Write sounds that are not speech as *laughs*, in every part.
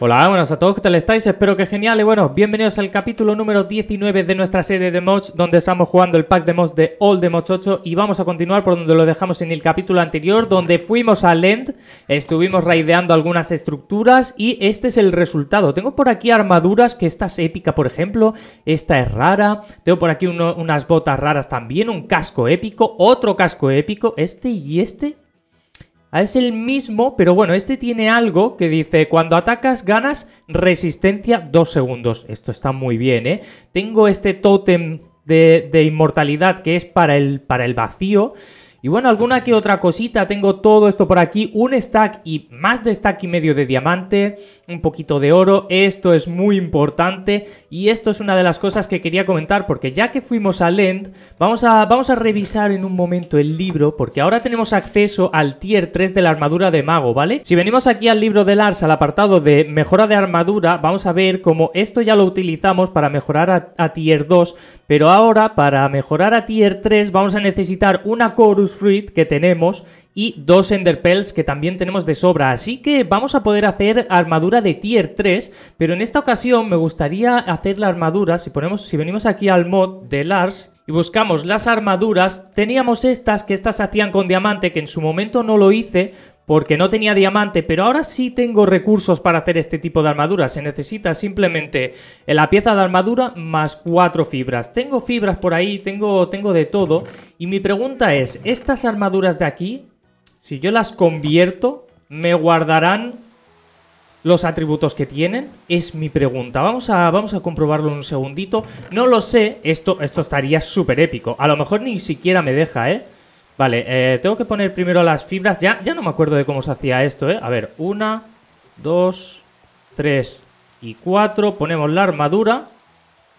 Hola, buenas a todos, ¿qué tal estáis? Espero que genial y bueno, bienvenidos al capítulo número 19 de nuestra serie de mods donde estamos jugando el pack de mods de All the Mods 8 y vamos a continuar por donde lo dejamos en el capítulo anterior donde fuimos a Lend, estuvimos raideando algunas estructuras y este es el resultado. Tengo por aquí armaduras que esta es épica por ejemplo, esta es rara, tengo por aquí unas botas raras también, un casco épico, otro casco épico, este y este Ah, es el mismo, pero bueno, este tiene algo que dice, cuando atacas ganas resistencia 2 segundos. Esto está muy bien, ¿eh? Tengo este tótem de, de inmortalidad que es para el, para el vacío. Y bueno, alguna que otra cosita, tengo todo esto por aquí, un stack y más de stack y medio de diamante, un poquito de oro, esto es muy importante y esto es una de las cosas que quería comentar porque ya que fuimos a Lend, vamos a, vamos a revisar en un momento el libro porque ahora tenemos acceso al tier 3 de la armadura de mago, ¿vale? Si venimos aquí al libro de Lars al apartado de mejora de armadura, vamos a ver cómo esto ya lo utilizamos para mejorar a, tier 2, pero ahora para mejorar a tier 3 vamos a necesitar una chorus Fruit que tenemos y dos Ender que también tenemos de sobra. Así que vamos a poder hacer armadura de tier 3, pero en esta ocasión me gustaría hacer la armadura, si, ponemos, si venimos aquí al mod de Lars y buscamos las armaduras, teníamos estas que estas hacían con diamante, que en su momento no lo hice porque no tenía diamante, pero ahora sí tengo recursos para hacer este tipo de armadura. Se necesita simplemente la pieza de armadura más cuatro fibras. Tengo fibras por ahí, tengo, tengo de todo. Y mi pregunta es, estas armaduras de aquí, si yo las convierto, ¿me guardarán los atributos que tienen? Es mi pregunta. Vamos a, vamos a comprobarlo un segundito. No lo sé, esto, esto estaría súper épico. A lo mejor ni siquiera me deja, ¿eh? Vale, eh, tengo que poner primero las fibras. Ya, ya no me acuerdo de cómo se hacía esto, ¿eh? A ver, una, dos, tres y cuatro. Ponemos la armadura.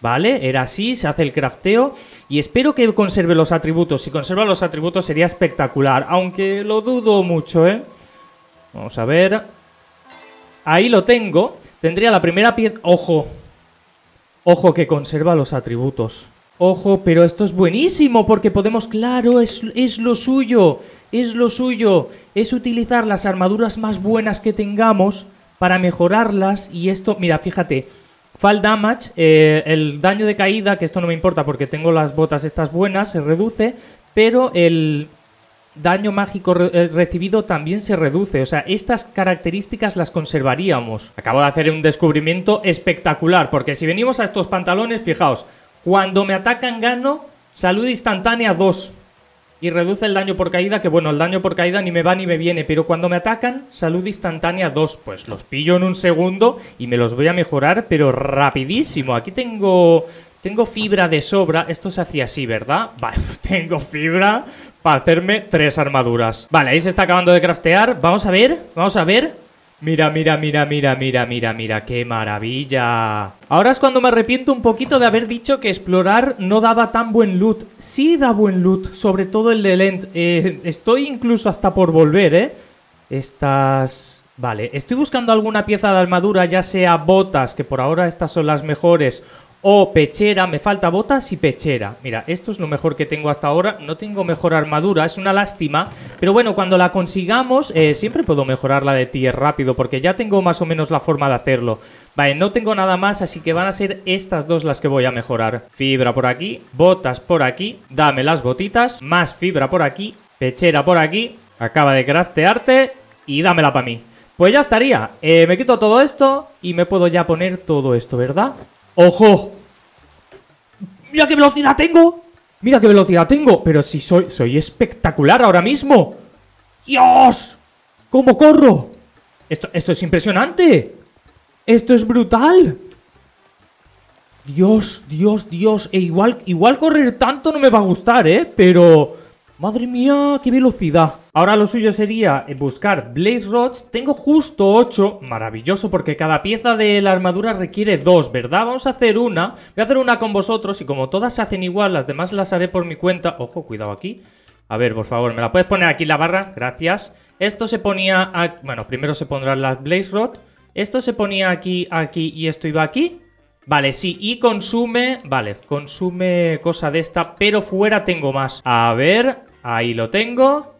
¿Vale? Era así, se hace el crafteo. Y espero que conserve los atributos. Si conserva los atributos sería espectacular. Aunque lo dudo mucho, ¿eh? Vamos a ver. Ahí lo tengo. Tendría la primera pieza... ¡Ojo! Ojo que conserva los atributos. Ojo, pero esto es buenísimo porque podemos, claro, es, lo suyo, es lo suyo, es utilizar las armaduras más buenas que tengamos para mejorarlas y esto, mira, fíjate, fall damage, eh, el daño de caída, que esto no me importa porque tengo las botas estas buenas, se reduce, pero el daño mágico eh, recibido también se reduce, o sea, estas características las conservaríamos. Acabo de hacer un descubrimiento espectacular porque si venimos a estos pantalones, fijaos, cuando me atacan gano salud instantánea 2 y reduce el daño por caída, que bueno, el daño por caída ni me va ni me viene, pero cuando me atacan, salud instantánea 2, pues los pillo en un segundo y me los voy a mejorar, pero rapidísimo. Aquí tengo tengo fibra de sobra, esto se hacía así, ¿verdad? *laughs* Vale, tengo fibra para hacerme tres armaduras. Vale, ahí se está acabando de craftear, vamos a ver, vamos a ver. Mira, mira, mira, mira, mira, mira, mira, qué maravilla. Ahora es cuando me arrepiento un poquito de haber dicho que explorar no daba tan buen loot. Sí da buen loot, sobre todo el de Lent. Eh, estoy incluso hasta por volver, ¿eh? Estas... Vale, estoy buscando alguna pieza de armadura, ya sea botas, que por ahora estas son las mejores, o pechera, me falta botas y pechera. Mira, esto es lo mejor que tengo hasta ahora. No tengo mejor armadura, es una lástima. Pero bueno, cuando la consigamos, eh, siempre puedo mejorar la de tier rápido, porque ya tengo más o menos la forma de hacerlo. Vale, no tengo nada más, así que van a ser estas dos las que voy a mejorar. Fibra por aquí, botas por aquí, dame las botitas, más fibra por aquí, pechera por aquí, acaba de craftearte y dámela para mí. Pues ya estaría. Eh, me quito todo esto y me puedo ya poner todo esto, ¿verdad? ¡Ojo! ¡Mira qué velocidad tengo! ¡Mira qué velocidad tengo! Pero si soy, soy espectacular ahora mismo. ¡Dios! ¿Cómo corro? Esto, esto es impresionante. Esto es brutal. Dios, Dios, Dios. E igual, igual correr tanto no me va a gustar, ¿eh? Pero... Madre mía, qué velocidad. Ahora lo suyo sería eh, buscar Blaze Rods. Tengo justo 8. Maravilloso, porque cada pieza de la armadura requiere dos, ¿verdad? Vamos a hacer una. Voy a hacer una con vosotros y como todas se hacen igual, las demás las haré por mi cuenta. Ojo, cuidado aquí. A ver, por favor, ¿me la puedes poner aquí la barra? Gracias. Esto se ponía... Bueno, primero se pondrán las Blaze Rod. Esto se ponía aquí, aquí y esto iba aquí. Vale, sí, y consume... Vale, consume cosa de esta, pero fuera tengo más. A ver, Ahí lo tengo.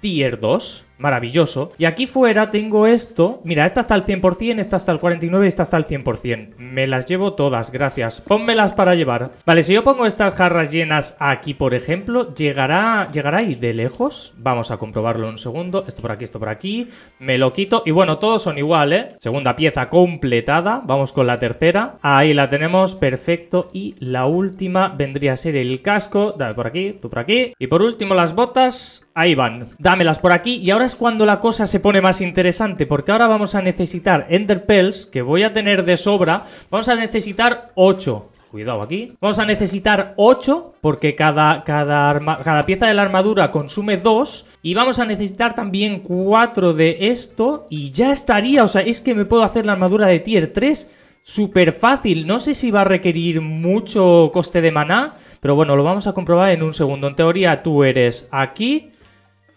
Tier 2 maravilloso. Y aquí fuera tengo esto. Mira, esta está al 100%, esta está al 49% esta está al 100%. Me las llevo todas, gracias. Pónmelas para llevar. Vale, si yo pongo estas jarras llenas aquí, por ejemplo, ¿llegará, ¿llegará ahí de lejos? Vamos a comprobarlo un segundo. Esto por aquí, esto por aquí. Me lo quito. Y bueno, todos son iguales ¿eh? Segunda pieza completada. Vamos con la tercera. Ahí la tenemos, perfecto. Y la última vendría a ser el casco. Dame por aquí, tú por aquí. Y por último las botas. Ahí van. Dámelas por aquí. Y ahora cuando la cosa se pone más interesante, porque ahora vamos a necesitar Ender Pearls, que voy a tener de sobra. Vamos a necesitar 8. Cuidado aquí. Vamos a necesitar 8 porque cada, cada, cada pieza de la armadura consume 2. Y vamos a necesitar también 4 de esto y ya estaría. O sea, es que me puedo hacer la armadura de tier 3 súper fácil. No sé si va a requerir mucho coste de maná, pero bueno, lo vamos a comprobar en un segundo. En teoría tú eres aquí...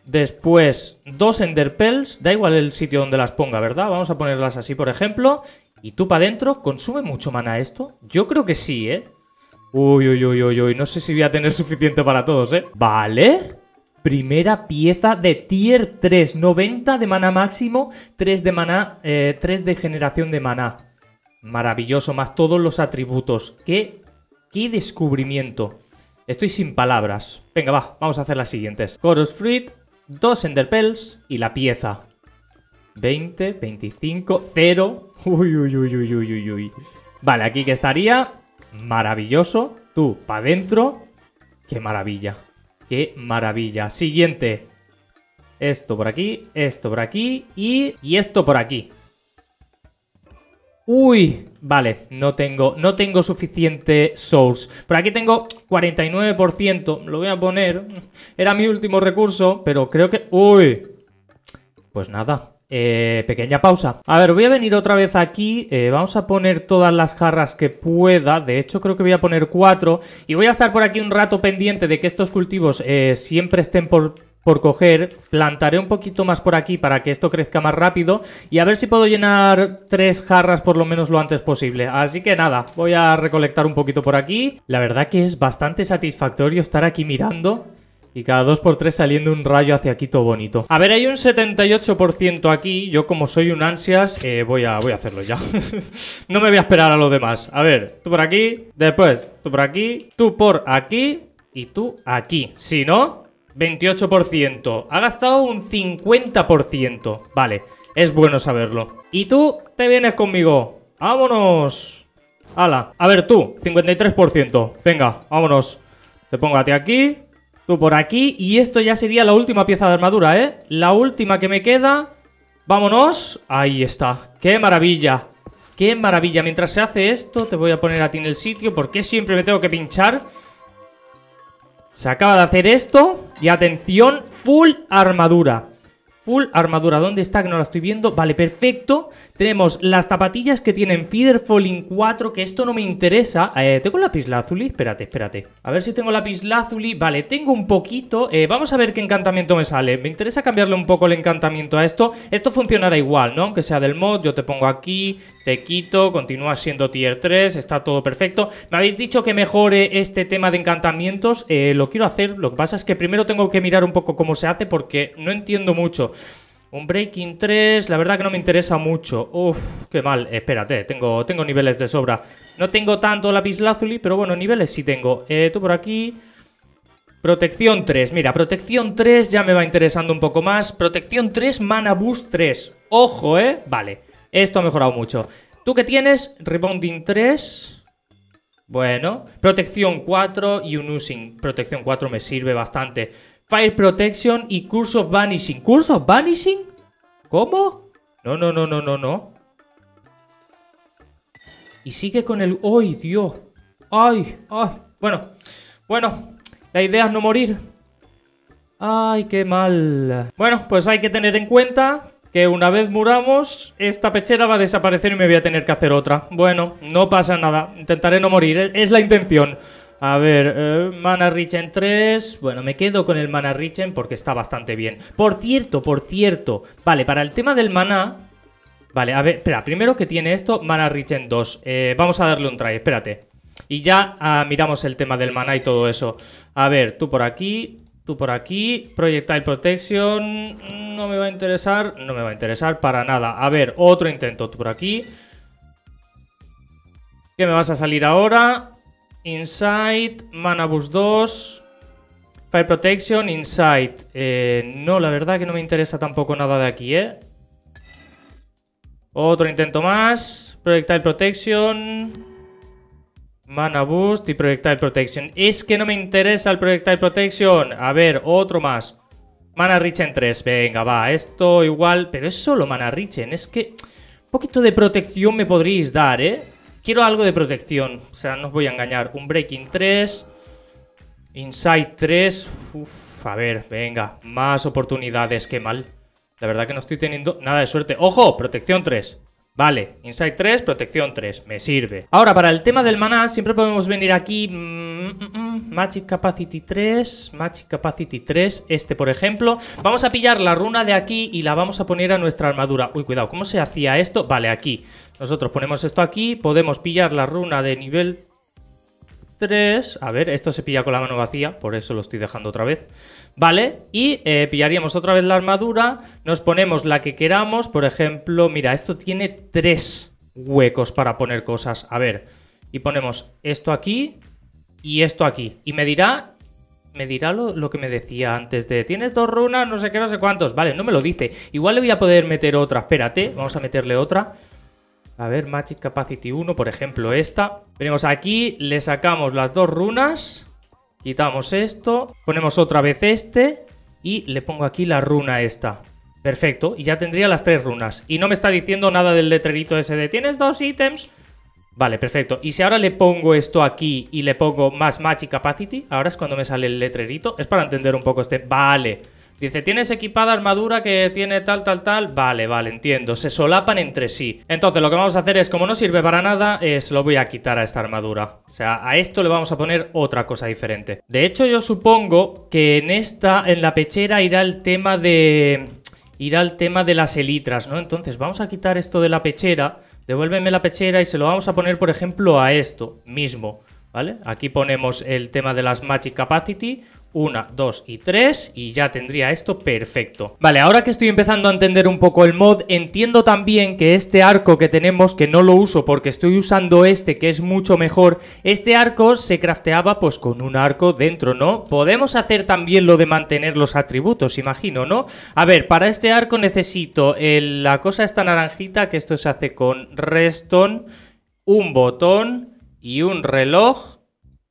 Después, dos ender pels da igual el sitio donde las ponga, ¿verdad? Vamos a ponerlas así, por ejemplo. Y tú para adentro, ¿consume mucho mana esto? Yo creo que sí, ¿eh? Uy, uy, uy, uy, uy, no sé si voy a tener *laughs* suficiente para todos, ¿eh? Vale. Primera pieza de tier 3, 90 de mana máximo, 3 de mana, eh, 3 de generación de mana. Maravilloso, más todos los atributos. ¡Qué, qué descubrimiento! Estoy sin palabras. Venga, va, vamos a hacer las siguientes. Chorus Fruit, dos enderpels y la pieza. 20, 25, 0. Uy, uy, uy, uy, uy, uy. Vale, aquí que estaría. Maravilloso. Tú, para adentro. Qué maravilla. Qué maravilla. Siguiente. Esto por aquí, esto por aquí y esto por aquí. Uy, vale, no tengo, no tengo suficiente source. Por aquí tengo 49%, lo voy a poner. Era mi último recurso, pero creo que... Uy, pues nada. Eh, pequeña pausa. A ver, voy a venir otra vez aquí. Eh, vamos a poner todas las jarras que pueda. De hecho, creo que voy a poner cuatro. Y voy a estar por aquí un rato pendiente de que estos cultivos eh, siempre estén por por coger, plantaré un poquito más por aquí para que esto crezca más rápido y a ver si puedo llenar tres jarras por lo menos lo antes posible. Así que nada, voy a recolectar un poquito por aquí. La verdad que es bastante satisfactorio estar aquí mirando y cada dos por tres saliendo un rayo hacia aquí todo bonito. A ver, hay un 78% aquí. Yo como soy un ansias, eh, voy, a, voy a hacerlo ya. *laughs* no me voy a esperar a lo demás. A ver, tú por aquí, después tú por aquí, tú por aquí y tú aquí. Si no, 28%. Ha gastado un 50%. Vale, es bueno saberlo. Y tú te vienes conmigo. ¡Vámonos! ¡Hala! A ver, tú, 53%. Venga, vámonos. Te póngate aquí. Tú por aquí. Y esto ya sería la última pieza de armadura, ¿eh? La última que me queda. ¡Vámonos! Ahí está. ¡Qué maravilla! ¡Qué maravilla! Mientras se hace esto, te voy a poner a ti en el sitio. porque siempre me tengo que pinchar? Se acaba de hacer esto y atención, full armadura. Full armadura, ¿dónde está? Que no la estoy viendo. Vale, perfecto. Tenemos las zapatillas que tienen Feeder Falling 4, que esto no me interesa. Eh, ¿Tengo lápiz lazuli? Espérate, espérate. A ver si tengo lápiz lazuli. Vale, tengo un poquito. Eh, vamos a ver qué encantamiento me sale. Me interesa cambiarle un poco el encantamiento a esto. Esto funcionará igual, ¿no? Aunque sea del mod, yo te pongo aquí, te quito, continúa siendo tier 3, está todo perfecto. Me habéis dicho que mejore este tema de encantamientos. Eh, lo quiero hacer, lo que pasa es que primero tengo que mirar un poco cómo se hace porque no entiendo mucho. Un Breaking 3, la verdad que no me interesa mucho. Uf, qué mal. Espérate, tengo, tengo niveles de sobra. No tengo tanto Lazuli, pero bueno, niveles sí tengo. Eh, tú por aquí... Protección 3, mira, protección 3 ya me va interesando un poco más. Protección 3, mana boost 3. Ojo, ¿eh? Vale, esto ha mejorado mucho. ¿Tú que tienes? Rebounding 3. Bueno, protección 4 y un using. Protección 4 me sirve bastante. Fire Protection y Curse of Vanishing. ¿Curse of Vanishing? ¿Cómo? No, no, no, no, no, no. Y sigue con el... ¡Ay, Dios! ¡Ay, ay! Bueno, bueno. La idea es no morir. ¡Ay, qué mal! Bueno, pues hay que tener en cuenta que una vez muramos, esta pechera va a desaparecer y me voy a tener que hacer otra. Bueno, no pasa nada. Intentaré no morir. Es la intención. A ver, eh, Mana Richen 3. Bueno, me quedo con el Mana Richen porque está bastante bien. Por cierto, por cierto. Vale, para el tema del mana... Vale, a ver, espera. Primero que tiene esto, Mana Richen 2. Eh, vamos a darle un try, espérate. Y ya ah, miramos el tema del mana y todo eso. A ver, tú por aquí, tú por aquí. Projectile Protection. No me va a interesar. No me va a interesar para nada. A ver, otro intento. Tú por aquí. ¿Qué me vas a salir ahora? Insight, Mana Boost 2, Fire Protection, Insight. Eh, no, la verdad que no me interesa tampoco nada de aquí, ¿eh? Otro intento más. Projectile Protection. Mana Boost y Projectile Protection. Es que no me interesa el Projectile Protection. A ver, otro más. Mana Richen 3. Venga, va. Esto igual. Pero es solo Mana Richen. Es que... Un poquito de protección me podríais dar, ¿eh? Quiero algo de protección, o sea, no os voy a engañar. Un Breaking 3, Inside 3, a ver, venga, más oportunidades, qué mal. La verdad que no estoy teniendo nada de suerte. ¡Ojo! Protección 3. Vale, Inside 3, protección 3, me sirve. Ahora, para el tema del maná, siempre podemos venir aquí... Mm, mm, mm, Magic Capacity 3, Magic Capacity 3, este por ejemplo. Vamos a pillar la runa de aquí y la vamos a poner a nuestra armadura. Uy, cuidado, ¿cómo se hacía esto? Vale, aquí. Nosotros ponemos esto aquí, podemos pillar la runa de nivel 3. A ver, esto se pilla con la mano vacía, por eso lo estoy dejando otra vez. Vale, y eh, pillaríamos otra vez la armadura, nos ponemos la que queramos, por ejemplo, mira, esto tiene tres huecos para poner cosas. A ver, y ponemos esto aquí y esto aquí. Y me dirá me dirá lo, lo, que me decía antes de tienes dos runas, no sé qué, no sé cuántos. Vale, no me lo dice. Igual le voy a poder meter otra. Espérate, vamos a meterle otra. A ver, Magic Capacity 1, por ejemplo, esta. Venimos aquí, le sacamos las dos runas. Quitamos esto, ponemos otra vez este y le pongo aquí la runa esta. Perfecto, y ya tendría las tres runas. Y no me está diciendo nada del letrerito ese de tienes dos ítems. Vale, perfecto. Y si ahora le pongo esto aquí y le pongo más Magic Capacity, ahora es cuando me sale el letrerito. Es para entender un poco este... Vale, Dice, tienes equipada armadura que tiene tal, tal, tal. Vale, vale, entiendo. Se solapan entre sí. Entonces lo que vamos a hacer es, como no sirve para nada, es lo voy a quitar a esta armadura. O sea, a esto le vamos a poner otra cosa diferente. De hecho, yo supongo que en esta, en la pechera, irá el tema de... Irá el tema de las elitras, ¿no? Entonces vamos a quitar esto de la pechera. Devuélveme la pechera y se lo vamos a poner, por ejemplo, a esto mismo. ¿vale? Aquí ponemos el tema de las Magic Capacity, 1, dos y 3 y ya tendría esto perfecto. Vale, ahora que estoy empezando a entender un poco el mod, entiendo también que este arco que tenemos, que no lo uso porque estoy usando este que es mucho mejor, este arco se crafteaba pues con un arco dentro, ¿no? Podemos hacer también lo de mantener los atributos, imagino, ¿no? A ver, para este arco necesito la cosa esta naranjita, que esto se hace con redstone, un botón y un reloj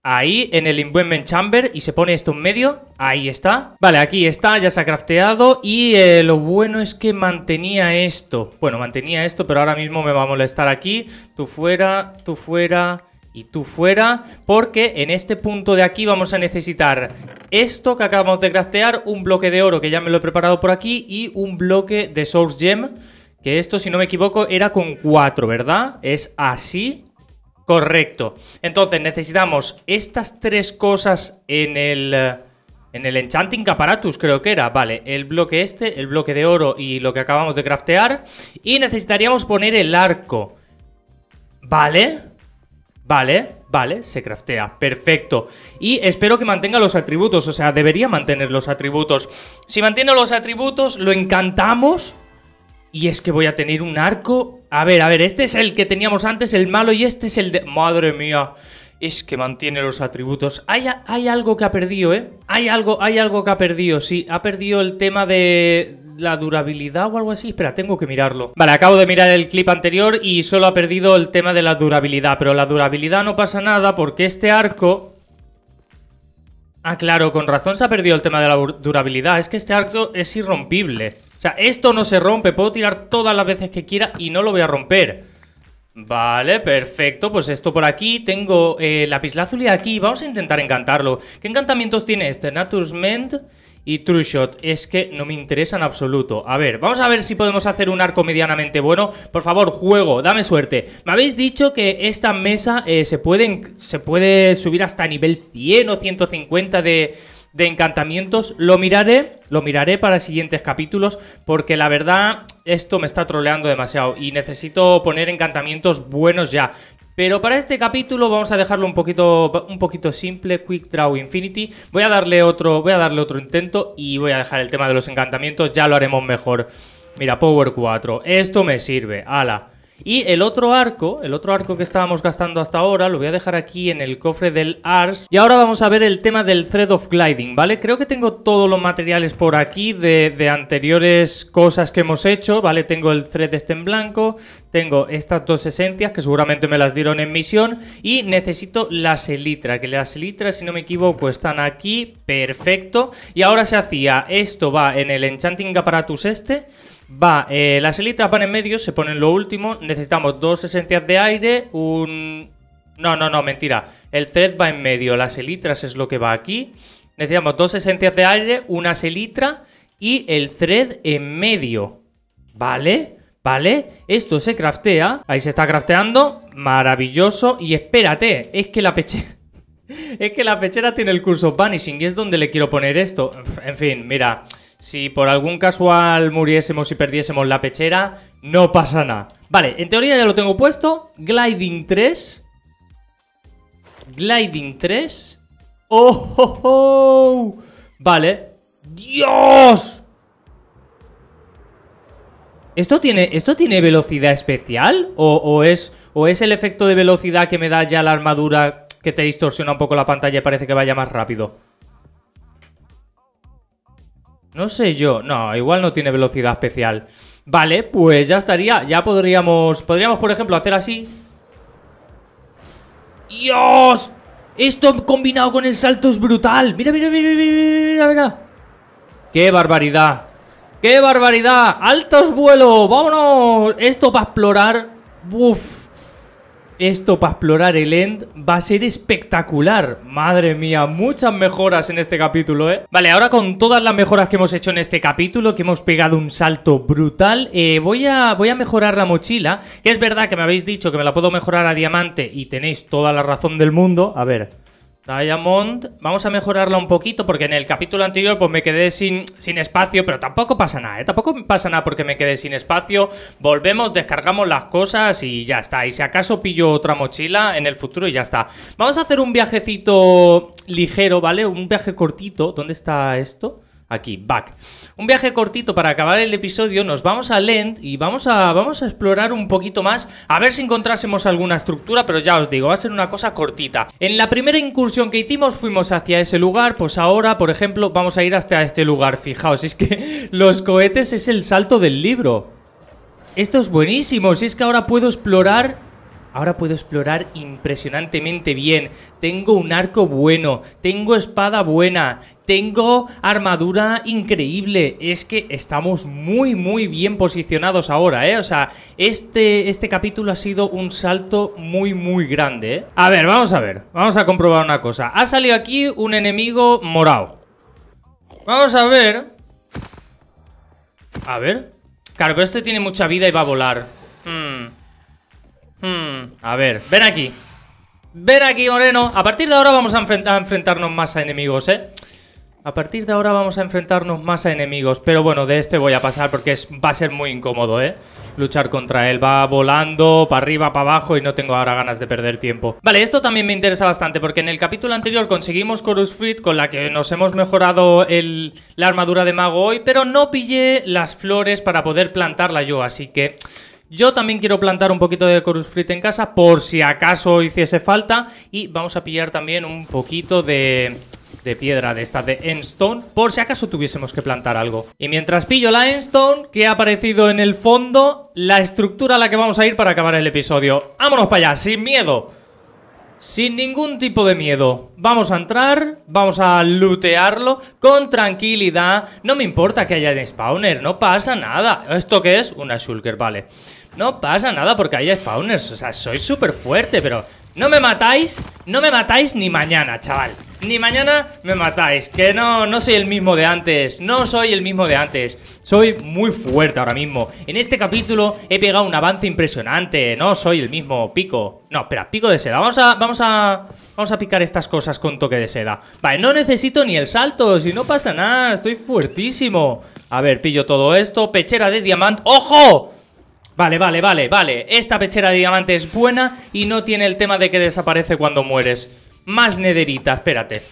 Ahí, en el Inventment Chamber, y se pone esto en medio. Ahí está. Vale, aquí está, ya se ha crafteado. Y eh, lo bueno es que mantenía esto. Bueno, mantenía esto, pero ahora mismo me va a molestar aquí. Tú fuera, tú fuera y tú fuera. Porque en este punto de aquí vamos a necesitar esto que acabamos de craftear. Un bloque de oro, que ya me lo he preparado por aquí. Y un bloque de Source Gem. Que esto, si no me equivoco, era con 4, ¿verdad? Es así. Correcto. Entonces necesitamos estas tres cosas en el... Eh, en el Enchanting Caparatus, creo que era, vale, el bloque este, el bloque de oro y lo que acabamos de craftear. Y necesitaríamos poner el arco. Vale, vale, vale, se craftea, perfecto. Y espero que mantenga los atributos, o sea, debería mantener los atributos. Si mantiene los atributos, lo encantamos. Y es que voy a tener un arco a ver, a ver, este es el que teníamos antes, el malo, y este es el de... Madre mía, es que mantiene los atributos. Hay, hay algo que ha perdido, ¿eh? Hay algo, hay algo que ha perdido, sí. Ha perdido el tema de, la durabilidad o algo así. Espera, tengo que mirarlo. Vale, acabo de mirar el clip anterior y solo ha perdido el tema de la durabilidad. Pero la durabilidad no pasa nada porque este arco... Ah, claro, con razón se ha perdido el tema de la durabilidad. Es que este arco es irrompible. O sea, esto no se rompe, puedo tirar todas las veces que quiera y no lo voy a romper. Vale, perfecto, pues esto por aquí, tengo eh, lapislázuli aquí, vamos a intentar encantarlo. ¿Qué encantamientos tiene este? Natur's Mend y True Shot, es que no me interesa en absoluto. A ver, vamos a ver si podemos hacer un arco medianamente bueno. Por favor, juego, dame suerte. Me habéis dicho que esta mesa eh, se, pueden, se puede subir hasta nivel 100 o 150 de de encantamientos. Lo miraré, lo miraré para siguientes capítulos, porque la verdad esto me está troleando demasiado y necesito poner encantamientos buenos ya. Pero para este capítulo vamos a dejarlo un poquito, un poquito simple, Quick Draw Infinity. Voy a, darle otro, voy a darle otro intento y voy a dejar el tema de los encantamientos, ya lo haremos mejor. Mira, Power 4, esto me sirve, ala. Y el otro arco, el otro arco que estábamos gastando hasta ahora, lo voy a dejar aquí en el cofre del Ars. Y ahora vamos a ver el tema del Thread of Gliding, ¿vale? Creo que tengo todos los materiales por aquí de, anteriores cosas que hemos hecho, ¿vale? Tengo el Thread este en blanco, tengo estas dos esencias que seguramente me las dieron en misión y necesito las elitras, que las elitras, si no me equivoco, están aquí, perfecto. Y ahora se hacía, esto va en el Enchanting Apparatus este... Va, eh, las elitras van en medio, se ponen lo último. Necesitamos dos esencias de aire, un... No, no, no, mentira. El thread va en medio, las elitras es lo que va aquí. Necesitamos dos esencias de aire, una selitra y el thread en medio. ¿Vale? ¿Vale? Esto se craftea. Ahí se está crafteando. Maravilloso. Y espérate, es que la pechera... *laughs* es que la pechera tiene el curso Vanishing y es donde le quiero poner esto. En fin, mira... Si por algún casual muriésemos y perdiésemos la pechera, no pasa nada. Vale, en teoría ya lo tengo puesto. Gliding 3. Gliding 3. ¡Oh! oh, oh! Vale. ¡Dios! ¿Esto tiene, ¿Esto tiene velocidad especial? o es, ¿O es el efecto de velocidad que me da ya la armadura que te distorsiona un poco la pantalla y parece que vaya más rápido? No sé yo. No, igual no tiene velocidad especial. Vale, pues ya estaría. Ya podríamos... Podríamos, por ejemplo, hacer así. ¡Dios! Esto combinado con el salto es brutal. Mira, mira, mira, mira, mira, ¡Qué barbaridad! ¡Qué barbaridad! ¡Altos vuelos! ¡Vámonos! Esto para explorar... ¡Buf! esto para explorar el end va a ser espectacular. Madre mía, muchas mejoras en este capítulo, ¿eh? Vale, ahora con todas las mejoras que hemos hecho en este capítulo, que hemos pegado un salto brutal, eh, voy, a, voy a mejorar la mochila, que es verdad que me habéis dicho que me la puedo mejorar a diamante y tenéis toda la razón del mundo. A ver, Diamond, vamos a mejorarla un poquito porque en el capítulo anterior pues me quedé sin, sin espacio, pero tampoco pasa nada, ¿eh? tampoco pasa nada porque me quedé sin espacio. Volvemos, descargamos las cosas y ya está. Y si acaso pillo otra mochila en el futuro y ya está. Vamos a hacer un viajecito ligero, ¿vale? Un viaje cortito. ¿Dónde está esto? aquí, back. Un viaje cortito para acabar el episodio, nos vamos a Lent y vamos a, vamos a explorar un poquito más, a ver si encontrásemos alguna estructura, pero ya os digo, va a ser una cosa cortita. En la primera incursión que hicimos fuimos hacia ese lugar, pues ahora, por ejemplo, vamos a ir hasta este lugar, fijaos, es que *laughs* los cohetes es el salto del libro. Esto es buenísimo, si es que ahora puedo explorar Ahora puedo explorar impresionantemente bien. Tengo un arco bueno, tengo espada buena, tengo armadura increíble. Es que estamos muy, muy bien posicionados ahora, ¿eh? O sea, este, este capítulo ha sido un salto muy, muy grande, ¿eh? A ver, vamos a ver. Vamos a comprobar una cosa. Ha salido aquí un enemigo morado. Vamos a ver. A ver. Claro, pero este tiene mucha vida y va a volar. Mmm... Hmm, a ver, ven aquí. Ven aquí, Moreno. A partir de ahora vamos a, enfrentarnos más a enemigos, ¿eh? A partir de ahora vamos a enfrentarnos más a enemigos, pero bueno, de este voy a pasar porque es, va a ser muy incómodo, ¿eh? Luchar contra él, va volando para arriba, para abajo y no tengo ahora ganas de perder tiempo. Vale, esto también me interesa bastante porque en el capítulo anterior conseguimos Chorus con la que nos hemos mejorado la armadura de mago hoy, pero no pillé las flores para poder plantarla yo, así que yo también quiero plantar un poquito de Chorus Frit en casa por si acaso hiciese falta. Y vamos a pillar también un poquito de, piedra de esta de Enstone por si acaso tuviésemos que plantar algo. Y mientras pillo la Enstone, que ha aparecido en el fondo, la estructura a la que vamos a ir para acabar el episodio. ¡Vámonos para allá! ¡Sin miedo! Sin ningún tipo de miedo. Vamos a entrar, vamos a lootearlo con tranquilidad. No me importa que haya spawner, no pasa nada. ¿Esto qué es? Una shulker, vale. No pasa nada porque hay spawners. O sea, soy súper fuerte, pero no me matáis, no me matáis ni mañana, chaval. Ni mañana me matáis, que no, no soy el mismo de antes, no soy el mismo de antes. Soy muy fuerte ahora mismo. En este capítulo he pegado un avance impresionante, no soy el mismo pico. No, espera, pico de seda. Vamos a, vamos a, vamos a picar estas cosas con toque de seda. Vale, no necesito ni el salto, si no pasa nada, estoy fuertísimo. A ver, pillo todo esto, pechera de diamante. ¡Ojo! Vale, vale, vale, vale. Esta pechera de diamante es buena y no tiene el tema de que desaparece cuando mueres. Más nederita, espérate.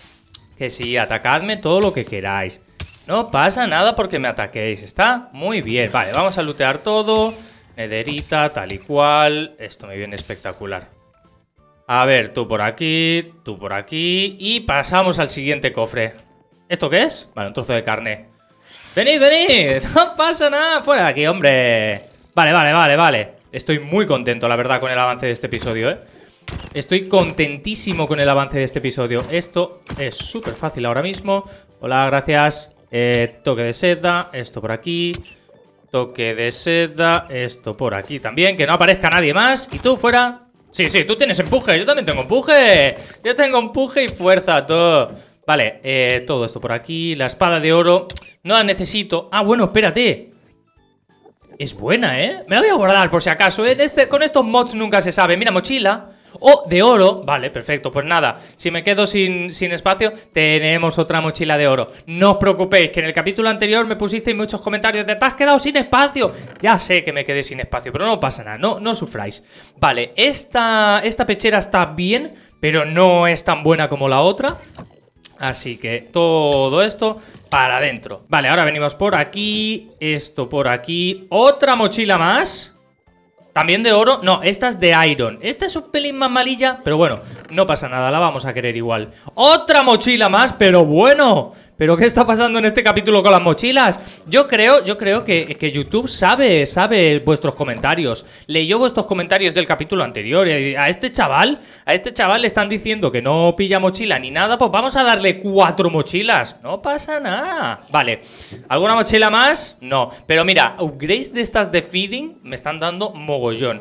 Que sí, atacadme todo lo que queráis. No pasa nada porque me ataquéis. Está muy bien. Vale, vamos a lootear todo. Nederita, tal y cual. Esto me viene espectacular. A ver, tú por aquí, tú por aquí. Y pasamos al siguiente cofre. ¿Esto qué es? Vale, un trozo de carne. ¡Venid, venid! *laughs* ¡No pasa nada! ¡Fuera de aquí, hombre! Vale, vale, vale, vale. Estoy muy contento, la verdad, con el avance de este episodio, ¿eh? Estoy contentísimo con el avance de este episodio. Esto es súper fácil ahora mismo. Hola, gracias. Eh, toque de seda, esto por aquí. Toque de seda, esto por aquí también. Que no aparezca nadie más. Y tú fuera. Sí, sí, tú tienes empuje. Yo también tengo empuje. Yo tengo empuje y fuerza, todo. Vale, eh, todo esto por aquí. La espada de oro. No la necesito. Ah, bueno, espérate. Es buena, ¿eh? Me la voy a guardar por si acaso, ¿eh? Este, con estos mods nunca se sabe. Mira, mochila. O oh, de oro, vale, perfecto, pues nada, si me quedo sin, sin, espacio, tenemos otra mochila de oro. No os preocupéis, que en el capítulo anterior me pusisteis muchos comentarios de te has quedado sin espacio. Ya sé que me quedé sin espacio, pero no pasa nada, no, no sufráis. Vale, esta, esta pechera está bien, pero no es tan buena como la otra. Así que todo esto para adentro. Vale, ahora venimos por aquí, esto por aquí, otra mochila más. También de oro, no, esta es de iron Esta es un pelín más malilla, pero bueno No pasa nada, la vamos a querer igual Otra mochila más, pero bueno ¿Pero qué está pasando en este capítulo con las mochilas? Yo creo, yo creo que, YouTube sabe, sabe vuestros comentarios. Leyó vuestros comentarios del capítulo anterior. a este chaval, a este chaval le están diciendo que no pilla mochila ni nada, pues vamos a darle cuatro mochilas. No pasa nada. Vale. ¿Alguna mochila más? No. Pero mira, upgrades de estas de feeding me están dando mogollón.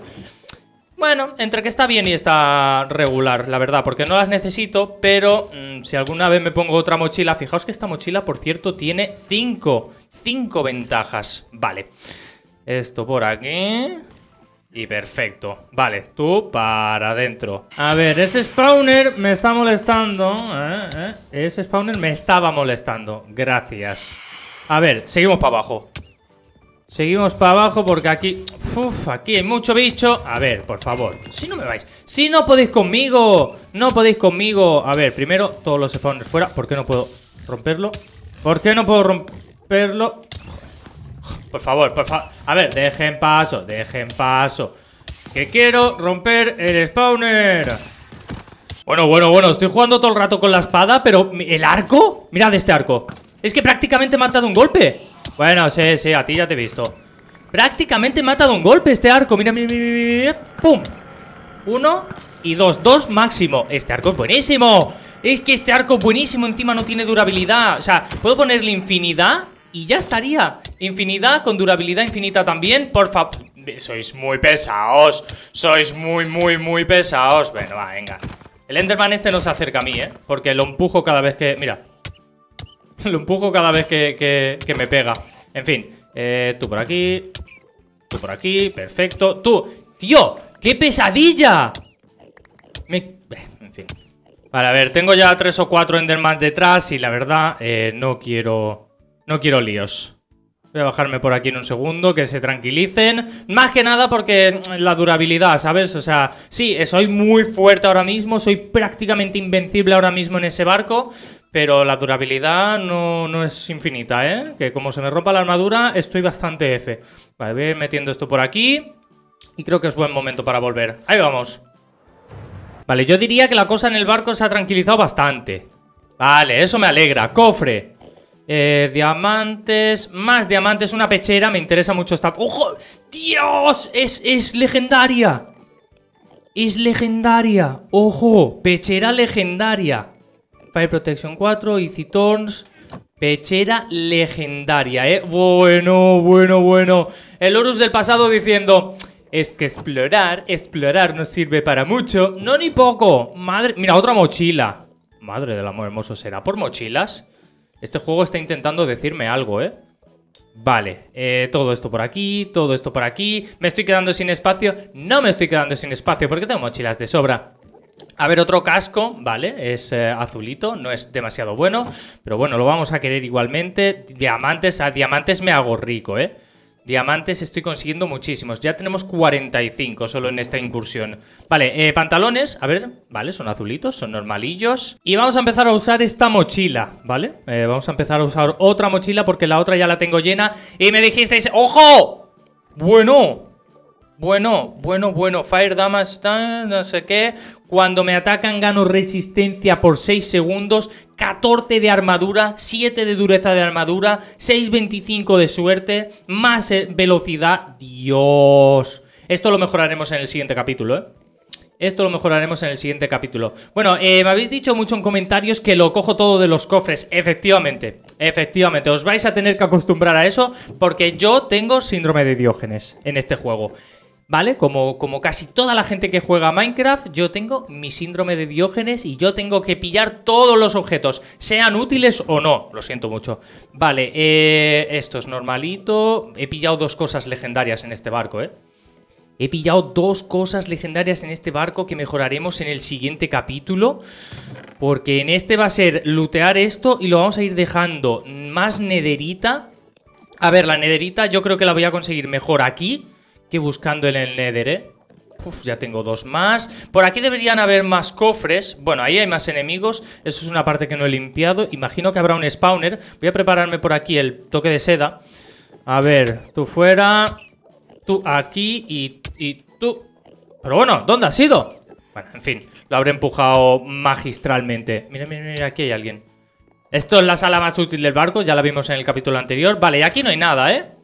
Bueno, entre que está bien y está regular, la verdad, porque no las necesito, pero mm, si alguna vez me pongo otra mochila, fijaos que esta mochila, por cierto, tiene 5, 5 ventajas. Vale, esto por aquí... Y perfecto. Vale, tú para adentro. A ver, ese spawner me está molestando. ¿eh? ¿Eh? Ese spawner me estaba molestando. Gracias. A ver, seguimos para abajo. Seguimos para abajo porque aquí... Uf, aquí hay mucho bicho. A ver, por favor. Si no me vais... Si no podéis conmigo. No podéis conmigo. A ver, primero todos los spawners fuera. ¿Por qué no puedo romperlo? ¿Por qué no puedo romperlo? Por favor, por favor. A ver, dejen paso, dejen paso. Que quiero romper el spawner. Bueno, bueno, bueno. Estoy jugando todo el rato con la espada, pero... ¿El arco? Mirad este arco. Es que prácticamente mata de un golpe. Bueno, sí, sí, a ti ya te he visto. Prácticamente mata de un golpe este arco. Mira, mira, mira, mira. ¡Pum! Uno y dos. Dos máximo. Este arco es buenísimo. Es que este arco es buenísimo. Encima no tiene durabilidad. O sea, puedo ponerle infinidad y ya estaría. Infinidad con durabilidad infinita también. Por favor. Sois muy pesados. Sois muy, muy, muy pesados. Bueno, va, venga. El Enderman este no se acerca a mí, ¿eh? Porque lo empujo cada vez que... Mira, *laughs* Lo empujo cada vez que, me pega. En fin, eh, tú por aquí. Tú por aquí, perfecto. ¡Tú! ¡Tío! ¡Qué pesadilla! Me... Eh, en fin. Vale, a ver, tengo ya tres o cuatro Enderman detrás y la verdad eh, no quiero... No quiero líos. Voy a bajarme por aquí en un segundo, que se tranquilicen. Más que nada porque mm, la durabilidad, ¿sabes? O sea, sí, soy muy fuerte ahora mismo, soy prácticamente invencible ahora mismo en ese barco, pero la durabilidad no, no, es infinita, ¿eh? Que como se me rompa la armadura, estoy bastante F. Vale, voy metiendo esto por aquí. Y creo que es buen momento para volver. Ahí vamos. Vale, yo diría que la cosa en el barco se ha tranquilizado bastante. Vale, eso me alegra. Cofre. Eh, diamantes. Más diamantes. Una pechera. Me interesa mucho esta... ¡Ojo! ¡Dios! Es, es legendaria. Es legendaria. ¡Ojo! Pechera legendaria. Fire Protection 4, Easy Thorns, Pechera legendaria, ¿eh? Bueno, bueno, bueno. El Horus del pasado diciendo... Es que explorar, explorar no sirve para mucho. No ni poco. Madre... Mira, otra mochila. Madre del amor hermoso, ¿será por mochilas? Este juego está intentando decirme algo, ¿eh? Vale, eh, todo esto por aquí, todo esto por aquí. ¿Me estoy quedando sin espacio? No me estoy quedando sin espacio porque tengo mochilas de sobra. A ver, otro casco, vale, es eh, azulito, no es demasiado bueno, pero bueno, lo vamos a querer igualmente. Diamantes, a diamantes me hago rico, ¿eh? Diamantes estoy consiguiendo muchísimos. Ya tenemos 45 solo en esta incursión. Vale, eh, pantalones. A ver, vale, son azulitos, son normalillos. Y vamos a empezar a usar esta mochila, ¿vale? Eh, vamos a empezar a usar otra mochila porque la otra ya la tengo llena. Y me dijisteis, ¡ojo! Bueno, bueno, bueno, bueno, Fire Damas, tan, no sé qué. Cuando me atacan gano resistencia por 6 segundos, 14 de armadura, 7 de dureza de armadura, 6.25 de suerte, más eh, velocidad. Dios. Esto lo mejoraremos en el siguiente capítulo, ¿eh? Esto lo mejoraremos en el siguiente capítulo. Bueno, eh, me habéis dicho mucho en comentarios que lo cojo todo de los cofres. Efectivamente, efectivamente. Os vais a tener que acostumbrar a eso porque yo tengo síndrome de Diógenes en este juego. ¿vale? Como, como casi toda la gente que juega Minecraft, yo tengo mi síndrome de Diógenes y yo tengo que pillar todos los objetos, sean útiles o no, lo siento mucho. Vale, eh, esto es normalito, he pillado dos cosas legendarias en este barco, ¿eh? He pillado dos cosas legendarias en este barco que mejoraremos en el siguiente capítulo. Porque en este va a ser lootear esto y lo vamos a ir dejando más nederita. A ver, la nederita yo creo que la voy a conseguir mejor aquí que buscando en el Nether, ¿eh? Uf, ya tengo dos más. Por aquí deberían haber más cofres. Bueno, ahí hay más enemigos. Eso es una parte que no he limpiado. Imagino que habrá un spawner. Voy a prepararme por aquí el toque de seda. A ver, tú fuera, tú aquí y, y tú... Pero bueno, ¿dónde has ido? Bueno, en fin, lo habré empujado magistralmente. Mira, mira, mira, aquí hay alguien. Esto es la sala más útil del barco, ya la vimos en el capítulo anterior. Vale, y aquí no hay nada, ¿eh?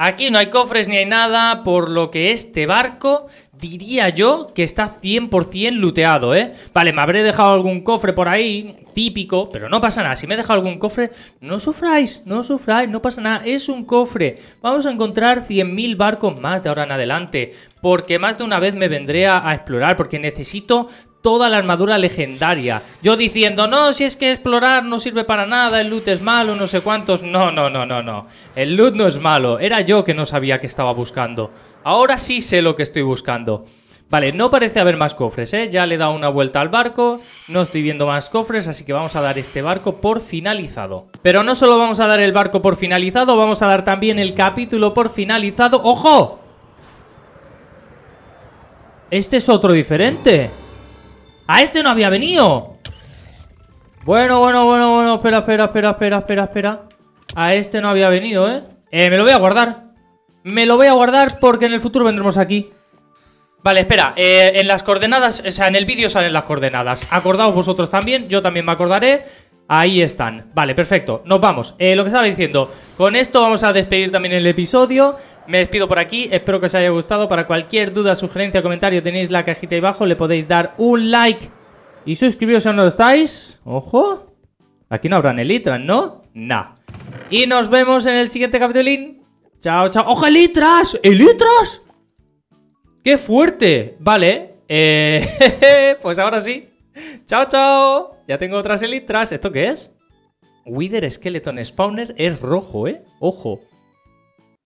Aquí no hay cofres ni hay nada, por lo que este barco diría yo que está 100% luteado, ¿eh? Vale, me habré dejado algún cofre por ahí, típico, pero no pasa nada. Si me he dejado algún cofre, no sufráis, no sufráis, no pasa nada. Es un cofre. Vamos a encontrar 100.000 barcos más de ahora en adelante, porque más de una vez me vendré a, a explorar, porque necesito toda la armadura legendaria. Yo diciendo, no, si es que explorar no sirve para nada, el loot es malo, no sé cuántos. No, no, no, no, no. El loot no es malo. Era yo que no sabía que estaba buscando. Ahora sí sé lo que estoy buscando. Vale, no parece haber más cofres, ¿eh? Ya le he dado una vuelta al barco, no estoy viendo más cofres, así que vamos a dar este barco por finalizado. Pero no solo vamos a dar el barco por finalizado, vamos a dar también el capítulo por finalizado. ¡Ojo! Este es otro diferente. ¡A este no había venido! Bueno, bueno, bueno, bueno. Espera, espera, espera, espera, espera, espera. A este no había venido, ¿eh? Eh, me lo voy a guardar. Me lo voy a guardar porque en el futuro vendremos aquí. Vale, espera, eh, en las coordenadas, o sea, en el vídeo salen las coordenadas. Acordaos vosotros también, yo también me acordaré. Ahí están. Vale, perfecto. Nos vamos. Eh, lo que estaba diciendo, con esto vamos a despedir también el episodio. Me despido por aquí. Espero que os haya gustado. Para cualquier duda, sugerencia, comentario, tenéis la cajita ahí abajo. Le podéis dar un like y suscribiros si no lo estáis. Ojo. Aquí no habrán elitras, ¿no? Nah. Y nos vemos en el siguiente capitulín. Chao, chao. ¡Ojo, elitras! ¡Elitras! ¡Qué fuerte! Vale. Eh, *laughs* pues ahora sí. ¡Chao, chao! Ya tengo otras elitras. ¿Esto qué es? Wither Skeleton Spawner es rojo, ¿eh? Ojo.